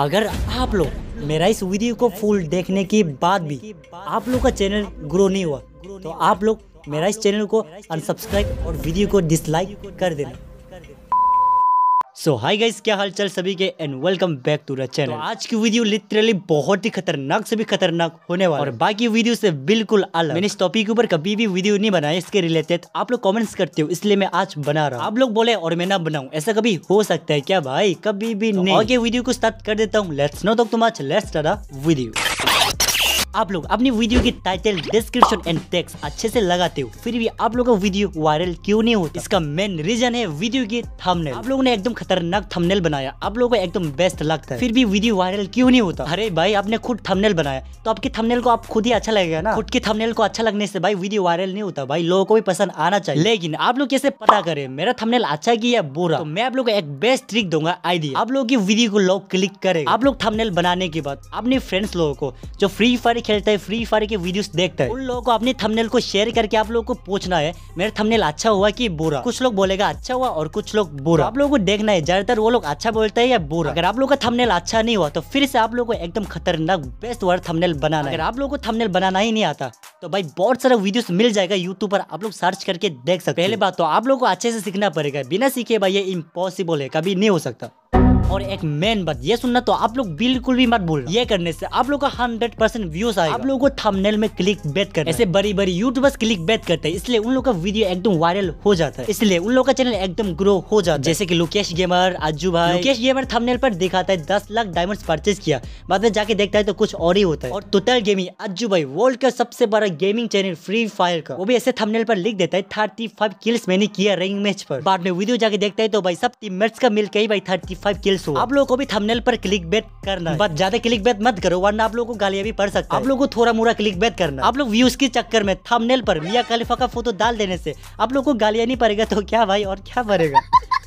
अगर आप लोग मेरा इस वीडियो को फुल देखने के बाद भी आप लोग का चैनल ग्रो नहीं हुआ तो आप लोग मेरा इस चैनल को अनसब्सक्राइब और वीडियो को डिसलाइक कर देना सो हाई गाइस क्या हाल चाल सभी के and welcome back to the channel आज की वीडियो लिटरली बहुत ही खतरनाक से भी खतरनाक होने वाला और बाकी वीडियो से बिल्कुल अलग मैंने इस टॉपिक के ऊपर कभी भी वीडियो नहीं बनाया इसके रिलेटेड आप लोग कमेंट्स करते हो इसलिए मैं आज बना रहा हूँ आप लोग बोले और मैं ना बनाऊ ऐसा कभी हो सकता है क्या भाई कभी भी तो नहीं वीडियो को स्टार्ट कर देता हूँ लेट्स नो तो तुम आज लेट्स वीडियो आप लोग अपनी वीडियो की टाइटल डिस्क्रिप्शन एंड टेक्स्ट अच्छे से लगाते हो फिर भी आप लोगों का वीडियो वायरल क्यों नहीं होता इसका मेन रीजन है वीडियो की थंबनेल आप लोगों ने एकदम खतरनाक थंबनेल बनाया आप लोगों को एकदम बेस्ट लगता है फिर भी वीडियो वायरल क्यों नहीं होता अरे भाई आपने खुद थंबनेल बनाया तो आपके थंबनेल को आप खुद ही अच्छा लगेगा ना खुद के थंबनेल को अच्छा लगने से भाई वीडियो वायरल नहीं होता भाई लोगों को भी पसंद आना चाहिए लेकिन आप लोग कैसे पता करे मेरा थंबनेल अच्छा की या बुरा तो मैं आप लोग को एक बेस्ट ट्रिक दूंगा आईडिया आप लोग की वीडियो को लोग क्लिक करे आप लोग थंबनेल बनाने के बाद अपने फ्रेंड्स लोगों को जो फ्री फायर फायर खेलता है फ्री फायर के वीडियोस देखता है उन लोगों को अपने थंबनेल को शेयर करके आप लोगों को पूछना है मेरा थंबनेल अच्छा हुआ कि बुरा कुछ लोग बोलेगा अच्छा हुआ और कुछ लोग बुरा आप लोगों को देखना है ज्यादातर वो लोग अच्छा बोलता है या बुरा अगर आप लोग का थमनेल अच्छा नहीं हुआ तो फिर से आप लोग को एकदम खतरनाक बेस्ट वर्ड थमनेल बनाना अगर आप लोग को थमनेल बनाना ही नहीं आता तो भाई बहुत सारा वीडियो मिल जाएगा यूट्यूब पर आप लोग सर्च करके देख सकते पहले बात तो आप लोग को अच्छे से सीखना पड़ेगा बिना सीखे भाई ये इम्पॉसिबल है कभी नहीं हो सकता और एक मेन बात ये सुनना तो आप लोग बिल्कुल भी मत भूल ये करने से आप लोग का हंड्रेड परसेंट व्यूज आए आप लोग को थंबनेल में क्लिक बेट कर ऐसे बड़ी बड़ी यूट्यूबर्स क्लिक बेट करते हैं इसलिए उन लोग का वीडियो एकदम वायरल हो जाता है इसलिए उन लोग का चैनल एकदम ग्रो हो जाता है जैसे की लोकेश गेमर अज्जू भाई लोकेश गेमर थमनेल पर दिखाता है दस लाख डायमंड परचेज किया बाद में जाके देखता है तो कुछ और ही होता है और टोटल गेमिंग अज्जू भाई वर्ल्ड का सबसे बड़ा गेमिंग चैनल फ्री फायर का वो भी ऐसे थमनेल पर लिख देता है थर्टी फाइव किल्स मैंने किया रिंग मैच पर बाद में वीडियो जाके देखता है तो भाई सब टीम का मिलकर ही भाई थर्टी फाइव किल्स रिलीज हुआ आप लोगों को भी थंबनेल पर क्लिक बेट करना बस ज्यादा क्लिक बेट मत करो वरना आप लोगों को गालियां भी पड़ सकता आप लोगों को थोड़ा मोरा क्लिक बेट करना आप लोग व्यूज के चक्कर में थंबनेल पर मिया खलीफा का फोटो डाल देने से आप लोग को गालियां नहीं पड़ेगा तो क्या भाई और क्या पड़ेगा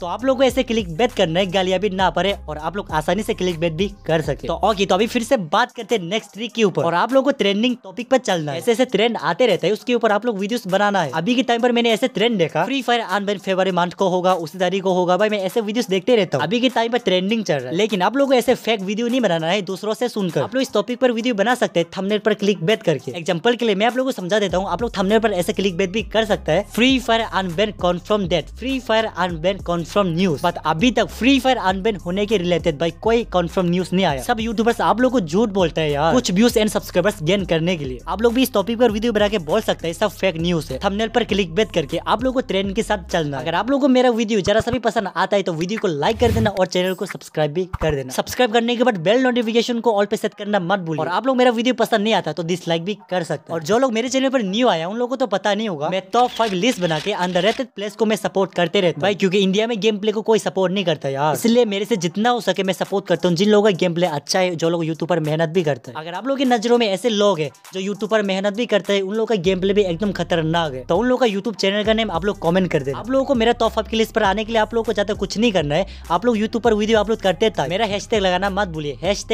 तो आप लोग को ऐसे क्लिक बेत करने गालिया भी ना पड़े और आप लोग आसानी से क्लिक बेत भी कर सकते तो ओके तो अभी फिर से बात करते हैं नेक्स्ट ट्रिक के ऊपर और आप लोग को ट्रेंडिंग टॉपिक पर चलना है ऐसे ऐसे ट्रेंड आते रहते हैं उसके ऊपर आप लोग वीडियो बनाना है अभी के टाइम पर मैंने ऐसे ट्रेंड देखा फ्री फायर अनबैन फेबर मंथ को होगा उसी तारीख को होगा भाई मैं ऐसे वीडियो देखते रहता हूँ अभी के टाइम पर ट्रेंडिंग चल रहा है लेकिन आप लोग को ऐसे फेक वीडियो नहीं बनाना है दूसरों से सुनकर आप लोग इस टॉपिक पर वीडियो बना सकते हैं थमनेट पर क्लिक बेत करके एग्जाम्पल के लिए मैं आप लोग को समझा देता हूँ आप लोग थमनेट पर ऐसे क्लिक बेत भी कर सकता है free fire ban confirm date free fire unban confirm confirm news but अभी तक फ्री फायर अनबेन होने के रिलेटेड भाई कोई कन्फर्म न्यूज नहीं आया सब यूट्यूबर्स आप लोग को झूठ बोलते हैं यार कुछ व्यूज एंड सब्सक्राइबर्स गेन करने के लिए आप लोग भी इस टॉपिक पर वीडियो बना के बोल सकते हैं सब फेक न्यूज है थमनेल पर क्लिक बेट करके आप लोग को ट्रेंड के साथ चलना अगर आप लोग को मेरा वीडियो जरा सभी पसंद आता है तो वीडियो को लाइक कर देना और चैनल को सब्सक्राइब भी कर देना सब्सक्राइब करने के बाद बेल नोटिफिकेशन को ऑल पे सेट करना मत भूल और आप लोग मेरा वीडियो पसंद नहीं आता तो डिसलाइक भी कर सकते और जो लोग मेरे चैनल पर न्यू आया उन लोगों को तो पता नहीं होगा मैं टॉप फाइव लिस्ट बना के रहते प्लेस को मैं सपोर्ट करते रहता भाई क्योंकि इंडिया में में गेम प्ले को कोई सपोर्ट नहीं करता यार इसलिए मेरे से जितना हो सके मैं सपोर्ट करता हूँ जिन लोगों का गेम प्ले अच्छा है जो लोग यूट्यूब पर मेहनत भी करते हैं अगर आप लोग की नजरों में ऐसे लोग है जो यूट्यूब पर मेहनत भी करते हैं उन लोग का गेम प्ले भी एकदम खतरनाक है तो उन लोग का यूट्यूब चैनल का नेम आप लोग कॉमेंट कर दे आप लोगों को मेरा टॉप की लिस्ट पर आने के लिए आप लोग को ज्यादा कुछ नहीं करना है आप लोग यूट्यूब पर वीडियो अपलोड करते था मेरा हैश लगाना मत भूलिए हैश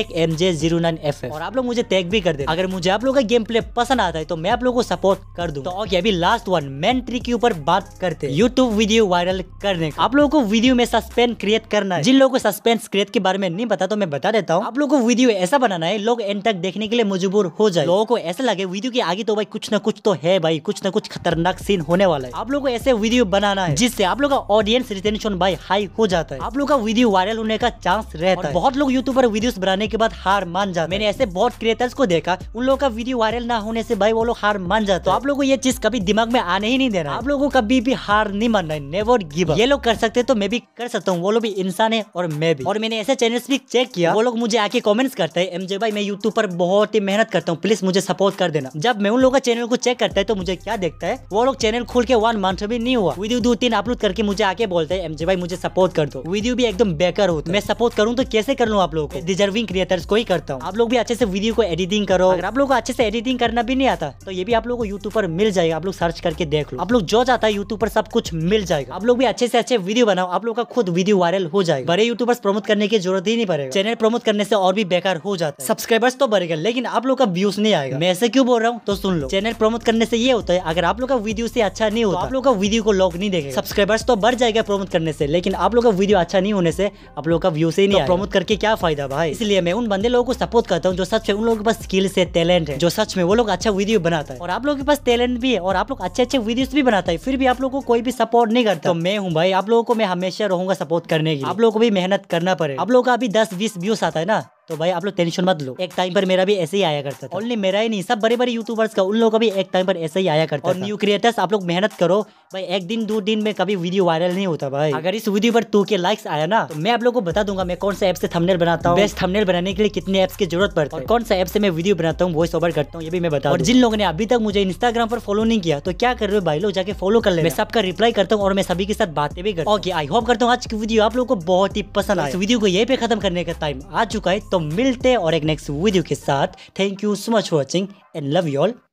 और आप लोग मुझे टैग भी कर दे अगर मुझे आप लोग का गेम प्ले पसंद आता है तो मैं आप लोग को सपोर्ट कर दूँ तो अभी लास्ट वन मेन ट्री के ऊपर बात करते हैं यूट्यूब वीडियो वायरल करने आप लोग लोगों को वीडियो में सस्पेंस क्रिएट करना है जिन लोगों को सस्पेंस क्रिएट के बारे में नहीं पता तो मैं बता देता हूँ आप लोगों को वीडियो ऐसा बनाना है लोग एंड तक देखने के लिए मजबूर हो जाए लोगों को ऐसा लगे वीडियो के आगे तो भाई कुछ न कुछ तो है भाई कुछ न कुछ खतरनाक सीन होने वाला है आप लोग को ऐसे वीडियो बनाना है जिससे आप लोग का ऑडियंस रिटेंशन भाई हाई हो जाता है आप लोग का वीडियो वायरल होने का चांस रहता है बहुत लोग यूट्यूब पर वीडियो बनाने के बाद हार मान जाते मैंने ऐसे बहुत क्रिएटर्स को देखा उन लोग का वीडियो वायरल ना होने से भाई वो लोग हार मान जाते तो आप लोग को ये चीज कभी दिमाग में आने ही नहीं देना आप लोगों को कभी भी हार नहीं मानना है नेवर गिव ये लोग कर सकते सकते तो मैं भी कर सकता हूँ वो लोग भी इंसान है और मैं भी और मैंने ऐसे चैनल भी चेक किया वो लोग मुझे आके कॉमेंट्स करते हैं एमजे भाई मैं यूट्यूब पर बहुत ही मेहनत करता हूँ प्लीज मुझे सपोर्ट कर देना जब मैं उन लोगों का चैनल को चेक करता है तो मुझे क्या देखता है वो लोग चैनल खोल के वन मंथ भी नहीं हुआ वीडियो दो तीन अपलोड करके मुझे आके बोलते हैं एमजे भाई मुझे सपोर्ट कर दो वीडियो भी एकदम बेकर होता है मैं सपोर्ट करूँ तो कैसे कर लूँ आप लोग को डिजर्विंग क्रिएटर्स को ही करता हूँ आप लोग भी अच्छे से वीडियो को एडिटिंग करो अगर आप लोग को अच्छे से एडिटिंग करना भी नहीं आता तो ये भी आप लोग को यूट्यूब पर मिल जाएगा आप लोग सर्च करके देख लो आप लोग जो जाता है यूट्यूब पर सब कुछ मिल जाएगा आप लोग भी अच्छे से अच्छे वीडियो बनाओ आप लोग का खुद वीडियो वायरल हो जाए बड़े यूट्यूबर्स प्रमोट करने की जरूरत ही नहीं पड़ेगा चैनल प्रमोट करने से और भी बेकार हो जाता है सब्सक्राइबर्स तो बढ़ेगा लेकिन आप लोग का व्यूज नहीं आएगा मैं ऐसे क्यों बोल रहा हूँ तो सुन लो चैनल प्रमोट करने से ये होता है अगर आप लोग का वीडियो से अच्छा नहीं हो तो आप तो लोग का वीडियो को लॉक नहीं देगा सब्सक्राइबर्स तो बढ़ जाएगा प्रमोट करने से लेकिन आप लोग का वीडियो अच्छा नहीं होने से आप लोग का व्यू से नहीं प्रमोट तो करके क्या फायदा भाई इसलिए मैं उन बंदे लोगों को सपोर्ट करता हूँ जो सच में उन लोगों के पास स्किल्स है टैलेंट है जो सच में वो लोग अच्छा वीडियो बनाता है और आप लोग के पास टैलेंट भी है और आप लोग अच्छे अच्छे वीडियोस भी बनाता है फिर भी आप लोग को कोई भी सपोर्ट नहीं करता तो मैं हूँ भाई आप लोगों को मैं हमेशा रहूंगा सपोर्ट करने के आप लोग को भी मेहनत करना पड़ेगा आप लोग का अभी दस बीस व्यूज आता है ना तो भाई आप लोग टेंशन मत लो एक टाइम पर मेरा भी ऐसे ही आया करता था ओनली मेरा ही नहीं सब बड़े बड़े यूट्यूबर्स का उन लोगों का भी एक टाइम पर ऐसे ही आया करता और न्यू क्रिएटर्स आप लोग मेहनत करो भाई एक दिन दो दिन में कभी वीडियो वायरल नहीं होता भाई अगर इस वीडियो पर टू के लाइक्स आया ना तो मैं आप लोग को बता दूंगा मैं कौन सा ऐप से थमनेल बनाता हूँ बेस्ट बनाने के लिए कितने ऐप्स की जरूरत पड़ती है कौन सा ऐप से मैं वीडियो बनाता हूँ वॉइस ओवर करता हूँ ये भी मैं बताऊँ और जिन लोगों ने अभी तक मुझे इंस्टाग्राम पर फॉलो नहीं किया तो क्या कर रहे हो भाई लोग जाके फॉलो कर ले मैं सबका रिप्लाई करता हूँ और मैं सभी के साथ बातें भी करता हूँ ओके आई होप करता हूँ आज की वीडियो आप लोग को बहुत ही पसंद आए वीडियो को यही पे खत्म करने का टाइम आ चुका है तो मिलते और एक नेक्स्ट वीडियो के साथ thank you so much for watching and love you all